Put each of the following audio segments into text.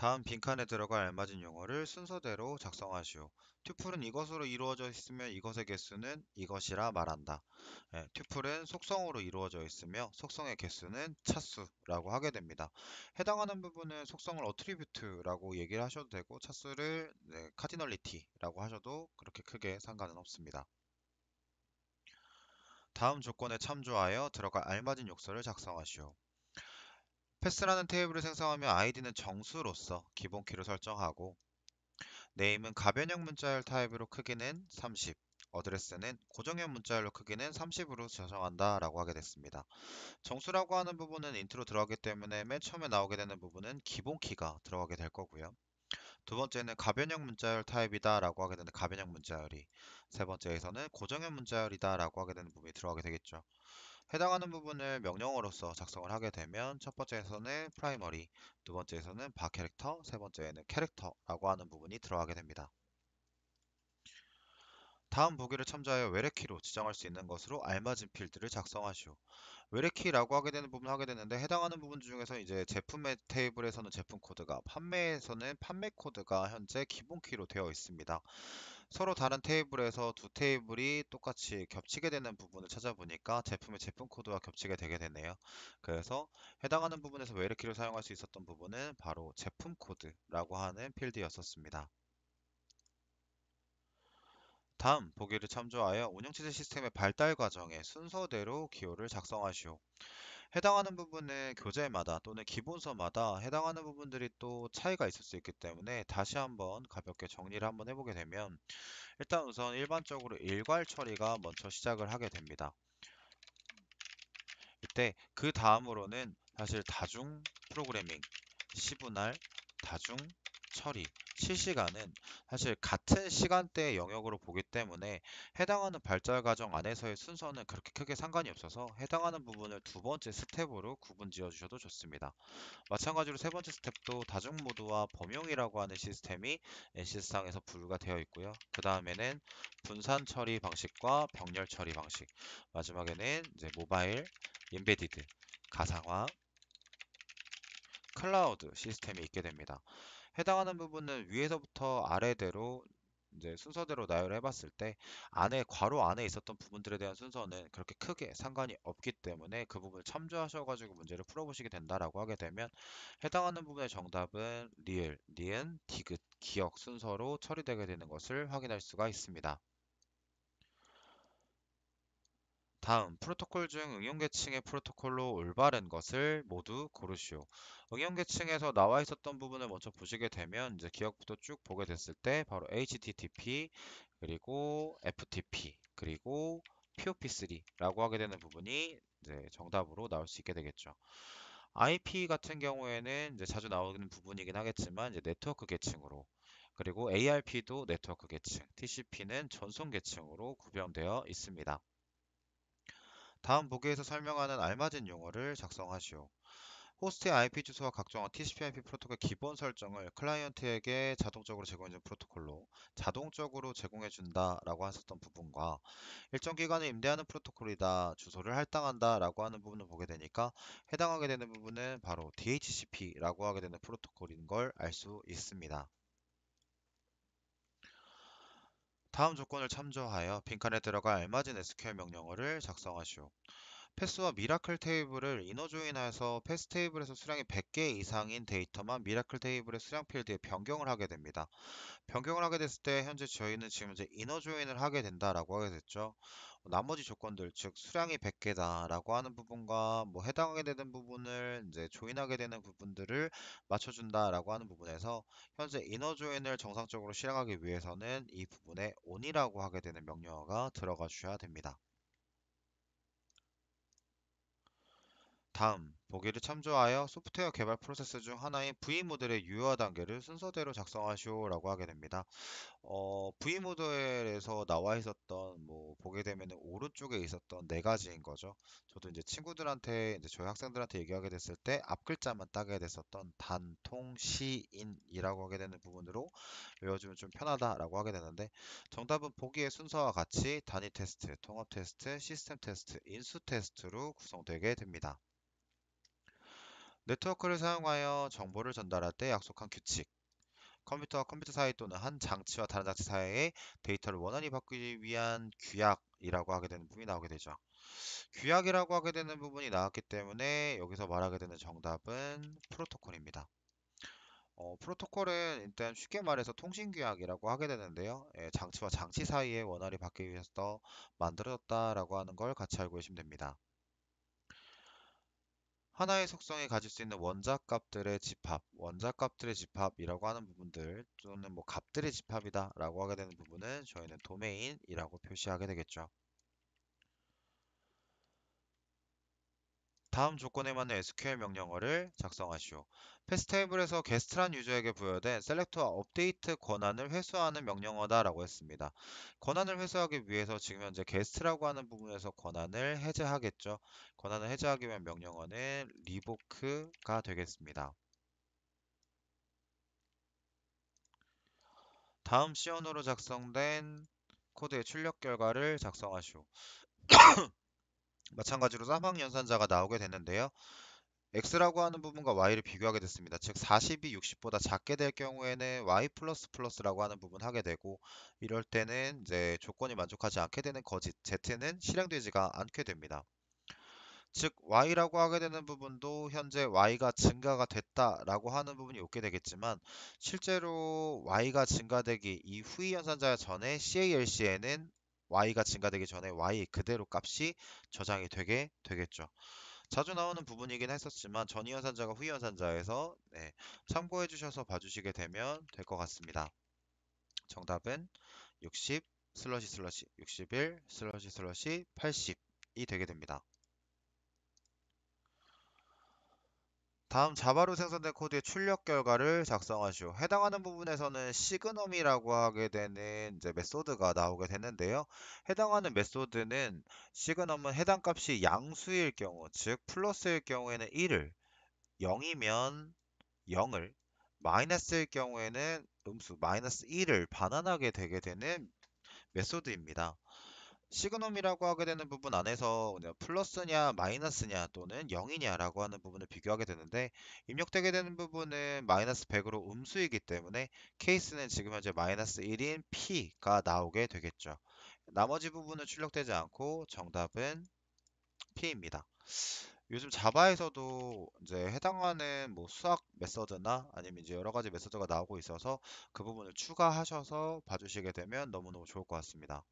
다음 빈칸에 들어갈 알맞은 용어를 순서대로 작성하시오. 튜플은 이것으로 이루어져 있으면 이것의 개수는 이것이라 말한다. 예, 튜플은 속성으로 이루어져 있으며 속성의 개수는 차수라고 하게 됩니다. 해당하는 부분은 속성을 어트리뷰트라고 얘기를 하셔도 되고 차수를 네, 카디널리티라고 하셔도 그렇게 크게 상관은 없습니다. 다음 조건에 참조하여 들어갈 알맞은 욕설을 작성하시오. 패스라는 테이블을 생성하면아이디는 정수로서 기본 키를 설정하고 네임은 가변형 문자열 타입으로 크기는 30, 어드레스는 고정형 문자열로 크기는 30으로 저장한다 라고 하게 됐습니다. 정수라고 하는 부분은 인트로 들어가기 때문에 맨 처음에 나오게 되는 부분은 기본 키가 들어가게 될 거고요. 두 번째는 가변형 문자열 타입이다 라고 하게 되는 가변형 문자열이 세 번째에서는 고정형 문자열이다 라고 하게 되는 부분이 들어가게 되겠죠. 해당하는 부분을 명령어로서 작성을 하게 되면 첫 번째에서는 프라이머리, 두 번째에서는 바 캐릭터, 세 번째에는 캐릭터라고 하는 부분이 들어가게 됩니다. 다음 보기를 참조하여 외래키로 지정할 수 있는 것으로 알맞은 필드를 작성하시오. 외래키라고 하게 되는 부분 을 하게 되는데 해당하는 부분 중에서 이제 제품 의 테이블에서는 제품 코드가 판매에서는 판매 코드가 현재 기본 키로 되어 있습니다. 서로 다른 테이블에서 두 테이블이 똑같이 겹치게 되는 부분을 찾아보니까 제품의 제품 코드와 겹치게 되게 되네요. 그래서 해당하는 부분에서 외래키를 사용할 수 있었던 부분은 바로 제품 코드라고 하는 필드였었습니다. 다음 보기를 참조하여 운영체제 시스템의 발달 과정의 순서대로 기호를 작성하시오. 해당하는 부분은 교재마다 또는 기본서마다 해당하는 부분들이 또 차이가 있을 수 있기 때문에 다시 한번 가볍게 정리를 한번 해보게 되면 일단 우선 일반적으로 일괄 처리가 먼저 시작을 하게 됩니다. 이때 그 다음으로는 사실 다중 프로그래밍, 시분할, 다중 처리 실시간은 사실 같은 시간대의 영역으로 보기 때문에 해당하는 발달 과정 안에서의 순서는 그렇게 크게 상관이 없어서 해당하는 부분을 두 번째 스텝으로 구분 지어 주셔도 좋습니다. 마찬가지로 세 번째 스텝도 다중 모드와 범용이라고 하는 시스템이 NCS상에서 분류가 되어 있고요. 그 다음에는 분산 처리 방식과 병렬 처리 방식, 마지막에는 이제 모바일, 인베디드, 가상화, 클라우드 시스템이 있게 됩니다. 해당하는 음. 부분은 위에서부터 아래대로 이제 순서대로 나열해 봤을 때 안에 괄호 안에 있었던 부분들에 대한 순서는 그렇게 크게 상관이 없기 때문에 그 부분을 참조하셔 가지고 문제를 풀어 보시게 된다라고 하게 되면 해당하는 부분의 정답은 리을, 니은, 디귿, 기역 순서로 처리되게 되는 것을 확인할 수가 있습니다. 다음 프로토콜 중 응용계층의 프로토콜로 올바른 것을 모두 고르시오. 응용계층에서 나와 있었던 부분을 먼저 보시게 되면 이제 기억부터 쭉 보게 됐을 때 바로 HTTP 그리고 FTP 그리고 POP3라고 하게 되는 부분이 이제 정답으로 나올 수 있게 되겠죠. IP 같은 경우에는 이제 자주 나오는 부분이긴 하겠지만 이제 네트워크 계층으로 그리고 ARP도 네트워크 계층, TCP는 전송 계층으로 구별되어 있습니다. 다음 보기에서 설명하는 알맞은 용어를 작성하시오. 호스트의 IP 주소와 각종 TCP/IP 프로토콜 기본 설정을 클라이언트에게 자동적으로 제공해준 프로토콜로 자동적으로 제공해준다라고 하셨던 부분과 일정 기간을 임대하는 프로토콜이다 주소를 할당한다라고 하는 부분을 보게 되니까 해당하게 되는 부분은 바로 DHCP라고 하게 되는 프로토콜인 걸 알 수 있습니다. 다음 조건을 참조하여 빈칸에 들어갈 알맞은 SQL 명령어를 작성하시오. 패스와 미라클 테이블을 이너 조인하여서 패스 테이블에서 수량이 100개 이상인 데이터만 미라클 테이블의 수량 필드에 변경을 하게 됩니다. 변경을 하게 됐을 때 현재 저희는 지금 이제 이너 조인을 하게 된다라고 하게 됐죠. 나머지 조건들 즉 수량이 100개다라고 하는 부분과 뭐 해당하게 되는 부분을 이제 조인하게 되는 부분들을 맞춰준다라고 하는 부분에서 현재 이너 조인을 정상적으로 실행하기 위해서는 이 부분에 on이라고 하게 되는 명령어가 들어가 주셔야 됩니다. 다음, 보기를 참조하여 소프트웨어 개발 프로세스 중 하나인 V모델의 유효화 단계를 순서대로 작성하시오라고 하게 됩니다. 어, V모델에서 나와 있었던, 뭐, 보게 되면 오른쪽에 있었던 네 가지인 거죠. 저도 이제 친구들한테, 이제 저희 학생들한테 얘기하게 됐을 때 앞 글자만 따게 됐었던 단, 통, 시, 인이라고 하게 되는 부분으로 외워주면 좀 편하다라고 하게 되는데 정답은 보기의 순서와 같이 단위 테스트, 통합 테스트, 시스템 테스트, 인수 테스트로 구성되게 됩니다. 네트워크를 사용하여 정보를 전달할 때 약속한 규칙 컴퓨터와 컴퓨터 사이 또는 한 장치와 다른 장치 사이에 데이터를 원활히 바꾸기 위한 규약이라고 하게 되는 부분이 나오게 되죠. 규약이라고 하게 되는 부분이 나왔기 때문에 여기서 말하게 되는 정답은 프로토콜입니다. 어, 프로토콜은 일단 쉽게 말해서 통신규약이라고 하게 되는데요. 예, 장치와 장치 사이에 원활히 바뀌기 위해서 만들어졌다라고 하는 걸 같이 알고 계시면 됩니다. 하나의 속성이 가질 수 있는 원자 값들의 집합, 원자 값들의 집합이라고 하는 부분들 또는 뭐 값들의 집합이다 라고 하게 되는 부분은 저희는 도메인이라고 표시하게 되겠죠. 다음 조건에 맞는 SQL 명령어를 작성하시오. 패스 테이블에서 게스트란 유저에게 부여된 셀렉트와 업데이트 권한을 회수하는 명령어다라고 했습니다. 권한을 회수하기 위해서 지금 현재 게스트라고 하는 부분에서 권한을 해제하겠죠. 권한을 해제하기 위한 명령어는 리보크가 되겠습니다. 다음 시연으로 작성된 코드의 출력 결과를 작성하시오. 마찬가지로 사방연산자가 나오게 됐는데요 x라고 하는 부분과 y를 비교하게 됐습니다. 즉 40이 60보다 작게 될 경우에는 y 플러스 플러스 라고 하는 부분 하게 되고 이럴 때는 이제 조건이 만족하지 않게 되는 거짓 z는 실행되지가 않게 됩니다. 즉 y라고 하게 되는 부분도 현재 y가 증가가 됐다라고 하는 부분이 없게 되겠지만 실제로 y가 증가되기 이후위 연산자 전에 CALC에는 y가 증가되기 전에 y 그대로 값이 저장이 되게 되겠죠. 자주 나오는 부분이긴 했었지만 전이연산자가후이연산자에서 네, 참고해 주셔서 봐주시게 되면 될 것 같습니다. 정답은 60 슬러시 슬러시 61 슬러시 슬러시 80이 되게 됩니다. 다음 자바로 생성된 코드의 출력 결과를 작성하시오. 해당하는 부분에서는 시그넘이라고 하게 되는 이제 메소드가 나오게 되는데요. 해당하는 메소드는 시그넘은 해당 값이 양수일 경우, 즉 플러스일 경우에는 1을, 0이면 0을, 마이너스일 경우에는 음수 마이너스 1을 반환하게 되게 되는 메소드입니다. 시그넘이라고 하게 되는 부분 안에서 플러스냐 마이너스냐 또는 0이냐라고 하는 부분을 비교하게 되는데 입력되게 되는 부분은 마이너스 100으로 음수이기 때문에 케이스는 지금 현재 마이너스 1인 P가 나오게 되겠죠. 나머지 부분은 출력되지 않고 정답은 P입니다. 요즘 자바에서도 이제 해당하는 뭐 수학 메서드나 아니면 이제 여러 가지 메서드가 나오고 있어서 그 부분을 추가하셔서 봐주시게 되면 너무너무 좋을 것 같습니다.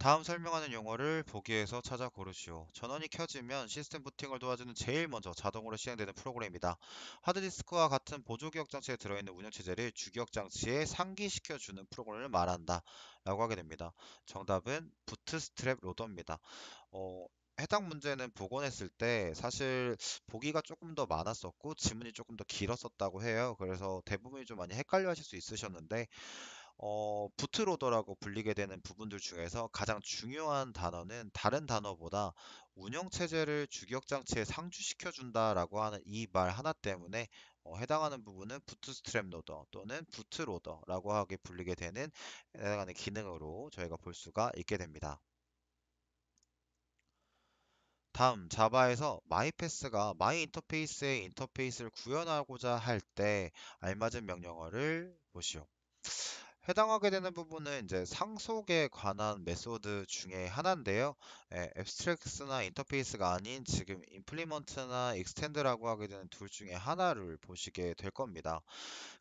다음 설명하는 용어를 보기에서 찾아 고르시오. 전원이 켜지면 시스템 부팅을 도와주는 제일 먼저 자동으로 실행되는 프로그램입니다 하드디스크와 같은 보조기억 장치에 들어있는 운영체제를 주기억 장치에 상기시켜주는 프로그램을 말한다. 라고 하게 됩니다. 정답은 부트스트랩 로더입니다. 어, 해당 문제는 복원했을 때 사실 보기가 조금 더 많았었고 지문이 조금 더 길었었다고 해요. 그래서 대부분이 좀 많이 헷갈려 하실 수 있으셨는데 어, 부트로더라고 불리게 되는 부분들 중에서 가장 중요한 단어는 다른 단어보다 운영체제를 주격장치에 상주시켜준다라고 하는 이 말 하나 때문에 어, 해당하는 부분은 부트스트랩 로더 또는 부트로더라고 하게 불리게 되는 해당하는 기능으로 저희가 볼 수가 있게 됩니다. 다음 자바에서 마이패스가 마이 인터페이스의 인터페이스를 구현하고자 할 때 알맞은 명령어를 보시오. 해당하게 되는 부분은 이제 상속에 관한 메소드 중에 하나인데요. 예, 앱스트랙스나 인터페이스가 아닌 지금 임플리먼트나 익스텐드라고 하게 되는 둘 중에 하나를 보시게 될 겁니다.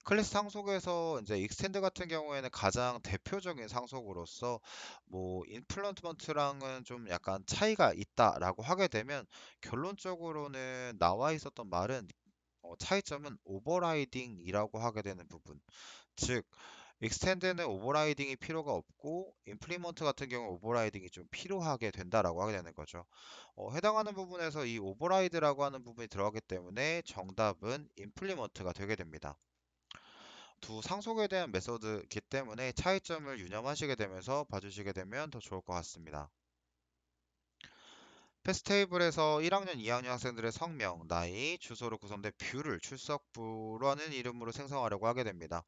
클래스 상속에서 이제 익스텐드 같은 경우에는 가장 대표적인 상속으로서 뭐 임플런트먼트랑은 좀 약간 차이가 있다라고 하게 되면 결론적으로는 나와 있었던 말은 어, 차이점은 오버라이딩이라고 하게 되는 부분. 즉 익스텐드는 오버라이딩이 필요가 없고 임플리먼트 같은 경우 오버라이딩이 좀 필요하게 된다라고 하게 되는 거죠. 어, 해당하는 부분에서 이 오버라이드라고 하는 부분이 들어가기 때문에 정답은 임플리먼트가 되게 됩니다. 두 상속에 대한 메소드이기 때문에 차이점을 유념하시게 되면서 봐주시게 되면 더 좋을 것 같습니다. 패스 테이블에서 1학년, 2학년 학생들의 성명, 나이, 주소로 구성된 뷰를 출석부라는 이름으로 생성하려고 하게 됩니다.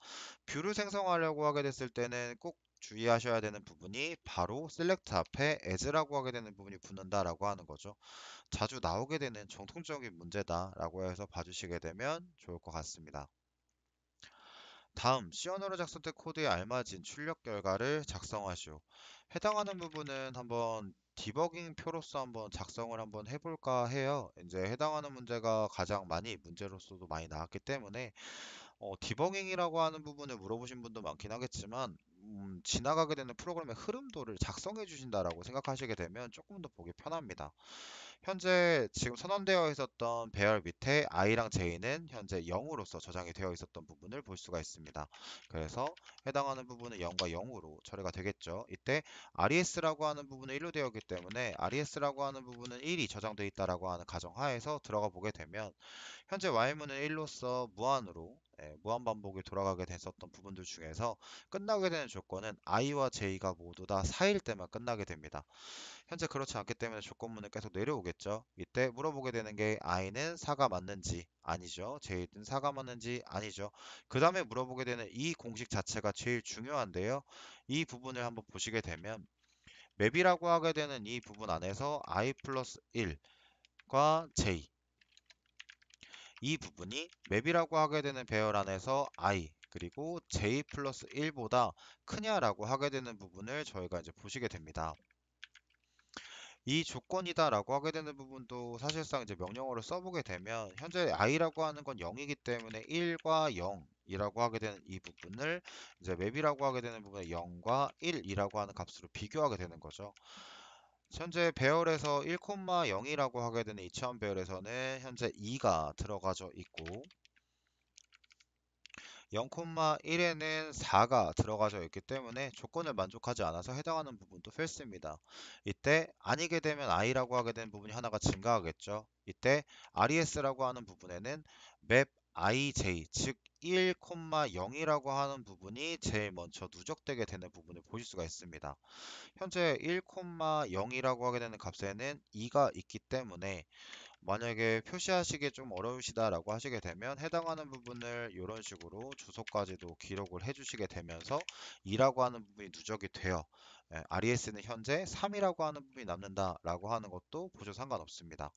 뷰를 생성하려고 하게 됐을 때는 꼭 주의하셔야 되는 부분이 바로 셀렉트 앞에 as라고 하게 되는 부분이 붙는다라고 하는 거죠. 자주 나오게 되는 정통적인 문제다라고 해서 봐주시게 되면 좋을 것 같습니다. 다음 시원으로 작성된 코드에 알맞은 출력 결과를 작성하시오. 해당하는 부분은 한번 디버깅 표로서 한번 작성을 한번 해볼까 해요. 이제 해당하는 문제가 가장 많이 문제로서도 많이 나왔기 때문에 어, 디버깅이라고 하는 부분을 물어보신 분도 많긴 하겠지만 음, 지나가게 되는 프로그램의 흐름도를 작성해 주신다라고 생각하시게 되면 조금 더 보기 편합니다. 현재 지금 선언되어 있었던 배열 밑에 i랑 j는 현재 0으로서 저장이 되어 있었던 부분을 볼 수가 있습니다. 그래서 해당하는 부분은 0과 0으로 처리가 되겠죠. 이때 res라고 하는 부분은 1로 되어 있기 때문에 res라고 하는 부분은 1이 저장되어 있다라고 하는 가정하에서 들어가 보게 되면 현재 y문은 1로서 무한으로 예, 무한 반복이 돌아가게 됐었던 부분들 중에서 끝나게 되는 조건은 i와 j가 모두 다 4일 때만 끝나게 됩니다. 현재 그렇지 않기 때문에 조건문은 계속 내려오겠죠. 이때 물어보게 되는 게 i는 4가 맞는지 아니죠. j는 4가 맞는지 아니죠. 그 다음에 물어보게 되는 이 공식 자체가 제일 중요한데요. 이 부분을 한번 보시게 되면 맵이라고 하게 되는 이 부분 안에서 i 플러스 1과 j 이 부분이 맵이라고 하게 되는 배열 안에서 i 그리고 j 플러스 1보다 크냐라고 하게 되는 부분을 저희가 이제 보시게 됩니다. 이 조건이다 라고 하게 되는 부분도 사실상 이제 명령어를 써보게 되면 현재 i라고 하는 건 0이기 때문에 1과 0 이라고 하게 되는 이 부분을 이제 맵이라고 하게 되는 부분에 0과 1이라고 하는 값으로 비교하게 되는 거죠. 현재 배열에서 1,0이라고 하게 되는 이차원 배열에서는 현재 2가 들어가져 있고 0,1에는 4가 들어가져 있기 때문에 조건을 만족하지 않아서 해당하는 부분도 필수입니다. 이때 아니게 되면 i라고 하게 되는 부분이 하나가 증가하겠죠. 이때 res라고 하는 부분에는 map ij 즉 1,0이라고 하는 부분이 제일 먼저 누적되게 되는 부분을 보실 수가 있습니다. 현재 1,0이라고 하게 되는 값에는 2가 있기 때문에 만약에 표시하시기 좀 어려우시다라고 하시게 되면 해당하는 부분을 이런 식으로 주소까지도 기록을 해주시게 되면서 2라고 하는 부분이 누적이 돼요. 예, RES는 현재 3이라고 하는 부분이 남는다라고 하는 것도 보셔 상관없습니다.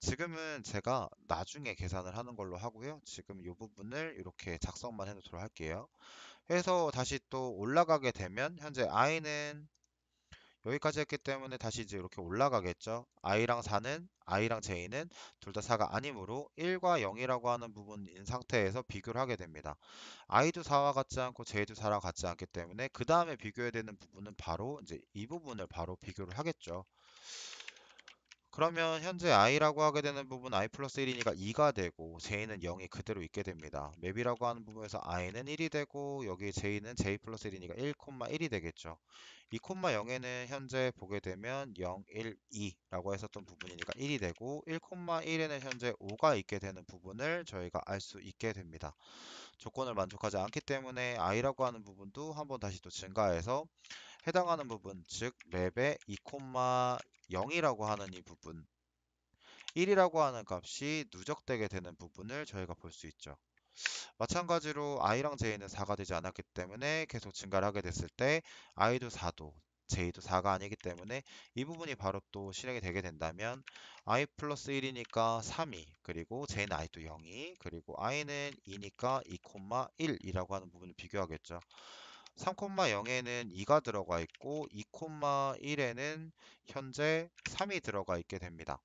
지금은 제가 나중에 계산을 하는 걸로 하고요. 지금 이 부분을 이렇게 작성만 해놓도록 할게요. 해서 다시 또 올라가게 되면 현재 i는 여기까지 했기 때문에 다시 이제 이렇게 올라가겠죠. i랑 4는 i랑 j는 둘 다 4가 아니므로 1과 0이라고 하는 부분인 상태에서 비교를 하게 됩니다. i도 4와 같지 않고 j도 4랑 같지 않기 때문에 그 다음에 비교해야 되는 부분은 바로 이제 이 부분을 바로 비교를 하겠죠. 그러면 현재 i라고 하게 되는 부분 i 플러스 1이니까 2가 되고 j는 0이 그대로 있게 됩니다. 맵이라고 하는 부분에서 i는 1이 되고 여기 j는 j 플러스 1이니까 1,1이 되겠죠. 2,0에는 현재 보게 되면 0, 1, 2라고 했었던 부분이니까 1이 되고 1,1에는 현재 5가 있게 되는 부분을 저희가 알 수 있게 됩니다. 조건을 만족하지 않기 때문에 i라고 하는 부분도 한번 다시 또 증가해서 해당하는 부분, 즉 맵의 2,0이라고 하는 이 부분 1이라고 하는 값이 누적되게 되는 부분을 저희가 볼 수 있죠. 마찬가지로 i랑 j는 4가 되지 않았기 때문에 계속 증가를 하게 됐을 때 i도 4도 j도 4가 아니기 때문에 이 부분이 바로 또 실행이 되게 된다면 i 플러스 1이니까 3이 그리고 j는 i도 0이 그리고 i는 2니까 2,1이라고 하는 부분을 비교하겠죠. 3,0에는 2가 들어가 있고 2,1에는 현재 3이 들어가 있게 됩니다.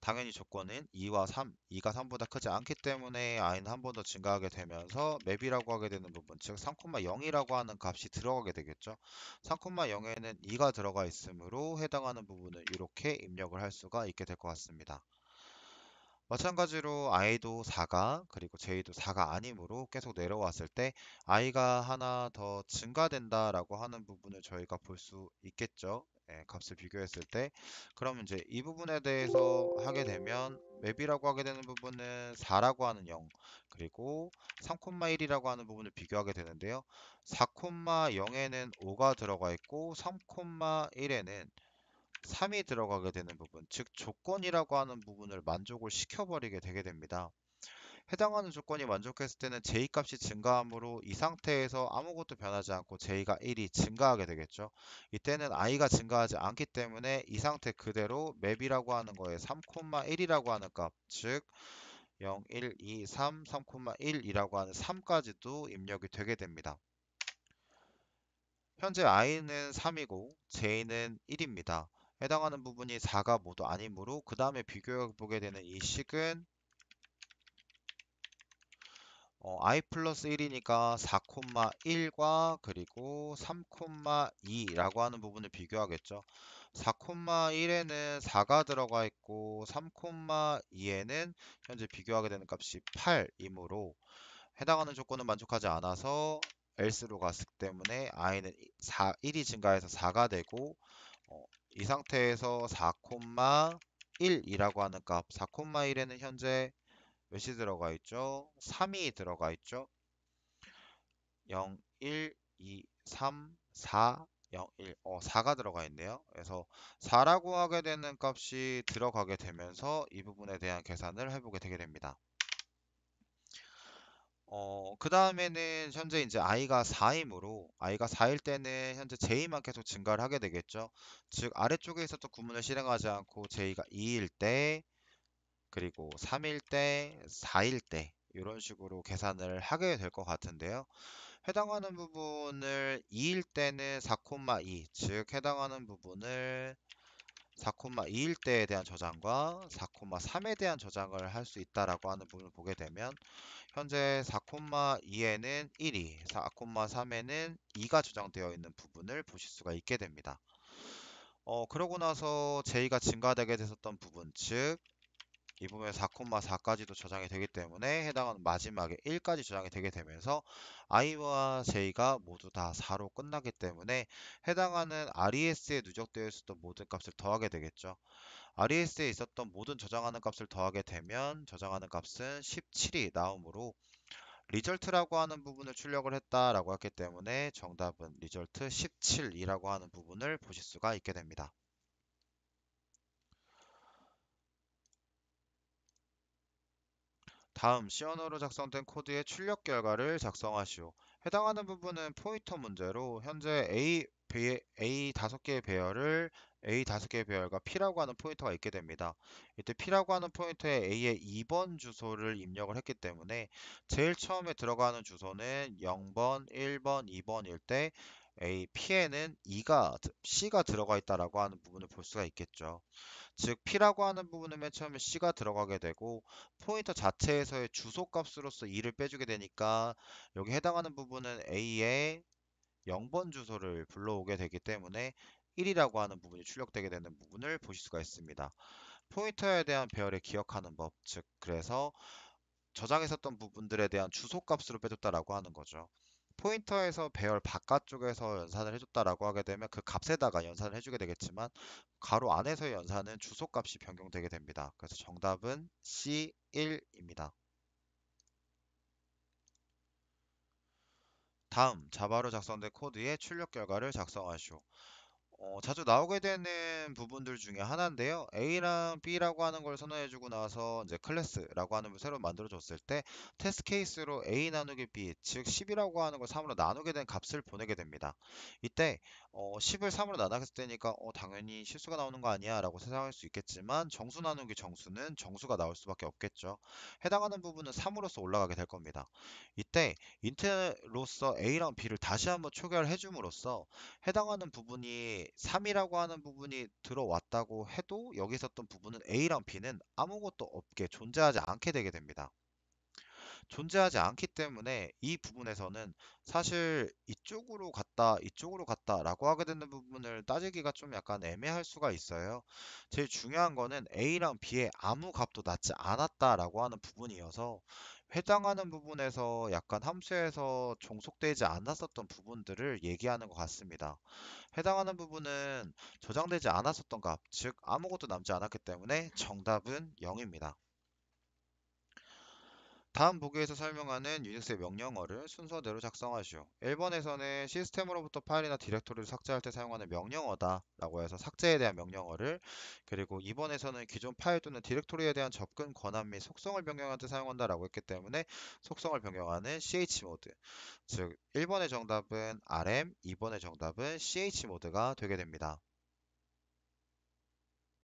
당연히 조건은 2와 3, 2가 3보다 크지 않기 때문에 i는 한 번 더 증가하게 되면서 맵이라고 하게 되는 부분, 즉 3,0이라고 하는 값이 들어가게 되겠죠. 3,0에는 2가 들어가 있으므로 해당하는 부분을 이렇게 입력을 할 수가 있게 될 것 같습니다. 마찬가지로 i도 4가 그리고 j도 4가 아니므로 계속 내려왔을 때 i가 하나 더 증가된다라고 하는 부분을 저희가 볼 수 있겠죠. 예, 값을 비교했을 때 그럼 이제 이 부분에 대해서 하게 되면 맵이라고 하게 되는 부분은 4라고 하는 0 그리고 3,1이라고 하는 부분을 비교하게 되는데요 4,0에는 5가 들어가 있고 3,1에는 3이 들어가게 되는 부분, 즉 조건이라고 하는 부분을 만족을 시켜버리게 되게 됩니다. 해당하는 조건이 만족했을 때는 j-값이 증가하므로 이 상태에서 아무것도 변하지 않고 j가 1이 증가하게 되겠죠. 이때는 i가 증가하지 않기 때문에 이 상태 그대로 맵이라고 하는 거에 3,1이라고 하는 값, 즉 0, 1, 2, 3, 3,1이라고 하는 3까지도 입력이 되게 됩니다. 현재 i는 3이고 j는 1입니다. 해당하는 부분이 4가 모두 아니므로 그 다음에 비교해 보게 되는 이 식은 어, i 플러스 1이니까 4,1과 그리고 3,2라고 하는 부분을 비교하겠죠. 4,1에는 4가 들어가 있고 3,2에는 현재 비교하게 되는 값이 8이므로 해당하는 조건은 만족하지 않아서 else로 갔기 때문에 i는 4, 1이 증가해서 4가 되고 어, 이 상태에서 4,1이라고 하는 값 4,1에는 현재 몇이 들어가 있죠? 3이 들어가 있죠? 0, 1, 2, 3, 4, 0, 1, 어, 4가 들어가 있네요. 그래서 4라고 하게 되는 값이 들어가게 되면서 이 부분에 대한 계산을 해보게 되게 됩니다. 어, 그 다음에는 현재 이제 i가 4이므로 i가 4일 때는 현재 j만 계속 증가를 하게 되겠죠. 즉 아래쪽에 있었던 구문을 실행하지 않고 j가 2일 때 그리고 3일 때, 4일 때 이런 식으로 계산을 하게 될 것 같은데요. 해당하는 부분을 2일 때는 4,2, 즉 해당하는 부분을 4,2일 때에 대한 저장과 4,3에 대한 저장을 할 수 있다라고 하는 부분을 보게 되면 현재 4,2에는 1이, 4,3에는 2가 저장되어 있는 부분을 보실 수가 있게 됩니다. 어, 그러고 나서 제 J가 증가되게 됐었던 부분, 즉이 부분에 4,4까지도 저장이 되기 때문에 해당하는 마지막에 1까지 저장이 되게 되면서 i와 j가 모두 다 4로 끝나기 때문에 해당하는 res에 누적되어 있었던 모든 값을 더하게 되겠죠. res에 있었던 모든 저장하는 값을 더하게 되면 저장하는 값은 17이 나오므로 리절트라고 하는 부분을 출력을 했다라고 했기 때문에 정답은 리절트 17이라고 하는 부분을 보실 수가 있게 됩니다. 다음 시연어로 작성된 코드의 출력 결과를 작성하시오. 해당하는 부분은 포인터 문제로 현재 A, 배, A 5개의 배열을 A 5개의 배열과 P라고 하는 포인터가 있게 됩니다. 이때 P라고 하는 포인터에 A의 2번 주소를 입력을 했기 때문에 제일 처음에 들어가는 주소는 0번, 1번, 2번일 때 A, P에는 2가, C가 들어가 있다라고 하는 부분을 볼 수가 있겠죠. 즉 P라고 하는 부분은 맨 처음에 C가 들어가게 되고 포인터 자체에서의 주소값으로서 2를 빼주게 되니까 여기 해당하는 부분은 A의 0번 주소를 불러오게 되기 때문에 1이라고 하는 부분이 출력되게 되는 부분을 보실 수가 있습니다. 포인터에 대한 배열을 기억하는 법, 즉 그래서 저장했었던 부분들에 대한 주소값으로 빼줬다라고 하는 거죠. 포인터에서 배열 바깥쪽에서 연산을 해줬다라고 하게 되면 그 값에다가 연산을 해주게 되겠지만 가로 안에서 연산은 주소값이 변경되게 됩니다. 그래서 정답은 C1입니다. 다음 자바로 작성된 코드의 출력 결과를 작성하시오. 어, 자주 나오게 되는 부분들 중에 하나인데요. A랑 B라고 하는 걸 선언해주고 나서 이제 클래스라고 하는 걸 새로 만들어줬을 때 테스트 케이스로 A 나누기 B, 즉 10이라고 하는 걸 3으로 나누게 된 값을 보내게 됩니다. 이때 어, 10을 3으로 나눴을 때니까 어, 당연히 실수가 나오는 거 아니야 라고 생각할 수 있겠지만 정수 나누기 정수는 정수가 나올 수밖에 없겠죠. 해당하는 부분은 3으로서 올라가게 될 겁니다. 이때 인트로서 A랑 B를 다시 한번 초결 해줌으로써 해당하는 부분이 3이라고 하는 부분이 들어왔다고 해도 여기 있었던 부분은 A랑 B는 아무것도 없게 존재하지 않게 되게 됩니다. 존재하지 않기 때문에 이 부분에서는 사실 이쪽으로 갔다 이쪽으로 갔다 라고 하게 되는 부분을 따지기가 좀 약간 애매할 수가 있어요 제일 중요한 거는 A랑 B의 아무 값도 낮지 않았다 라고 하는 부분이어서 해당하는 부분에서 약간 함수에서 종속되지 않았었던 부분들을 얘기하는 것 같습니다. 해당하는 부분은 저장되지 않았었던 값, 즉 아무것도 남지 않았기 때문에 정답은 0입니다. 다음 보기에서 설명하는 유닉스의 명령어를 순서대로 작성하시오. 1번에서는 시스템으로부터 파일이나 디렉토리를 삭제할 때 사용하는 명령어다 라고 해서 삭제에 대한 명령어를 그리고 2번에서는 기존 파일 또는 디렉토리에 대한 접근 권한 및 속성을 변경할 때 사용한다 라고 했기 때문에 속성을 변경하는 ch모드 즉 1번의 정답은 rm, 2번의 정답은 ch모드가 되게 됩니다.